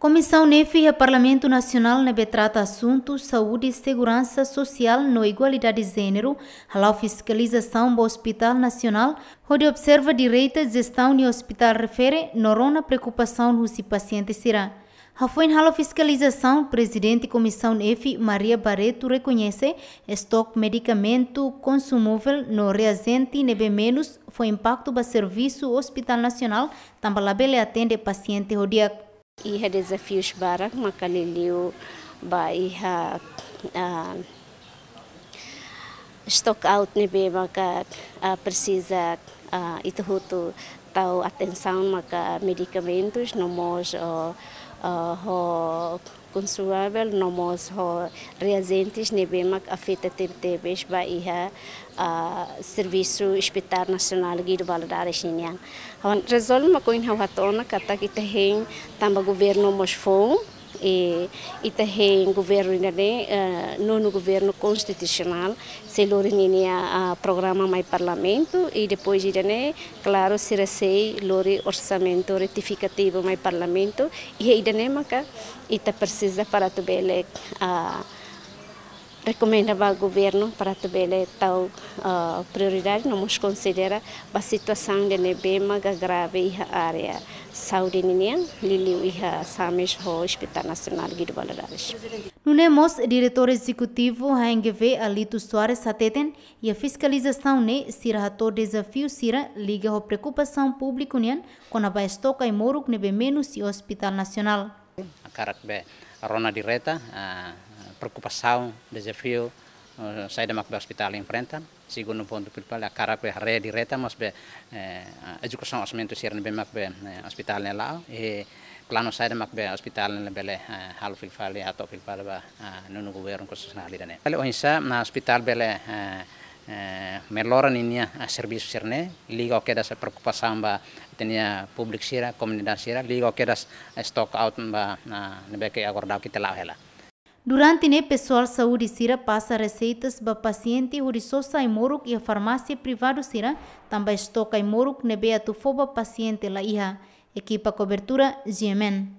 Comissão e Parlamento Nacional nebe trata assuntos saúde e segurança social no igualdade de gênero, a fiscalização do Hospital Nacional, onde observa direita gestão no hospital refere norona preocupação no se paciente será. A foi na fiscalização, presidente Comissão NEF, Maria Barreto reconhece estoque medicamento consumível no reagente nebe menos foi impacto para serviço Hospital Nacional, também atende paciente rodíaco. Iha deza fiush barak liliu ba iha stock out be maka uh, itu hutu tau atenção maka medicamentos nomos o uh, ho consumável nomos ho reagentes nebemak afeta tebes ba iha uh, serviço hospital nacional guido baladares niang hon resol makoin hawatona kata kita hen tamba governo mosfon e, e também governo né, uh, no governo constitucional se lorininha a programa mais parlamento e depois né, claro se recei lori orçamento retificativo mais parlamento e aí né, maca precisa para tu bele uh, recomendava ao governo para também tal uh, prioridade, não nos considera a situação de nebema grave e área. Saudininia, Liliu Iha Samish Ho Hospital Nacional Guido Balarares. Nunemos, diretor executivo Hengve Alito Soares Sateten e a fiscalização ne sirhato desafio sira liga a preocupação pública unian com a baestoca e moruk nebe menos e Hospital Nacional. A Karak a rona direta, a ah, preocupação, desafio, Eh, saida makbe hospital in prentan siguno ponto pilpal be re di reta masbe educação asmento sirne be eh, makbe eh, hospital ne lao e plano saida makbe hospital ne bele hal pilpal ya to pilpal ba nunu governo li dane bele oinsa na hospital bele melora ninia servisu sirne liga keda se perkupa samba tenia publik sira komunitas sira liga keda stock out ba na nebeke agora kita lao hela Durante né, pessoal saúde sira passa receitas para paciente uri só sai moruk e a farmácia privada sira também estoca e moruk nebe tufoba paciente la iha. Equipa cobertura GMN.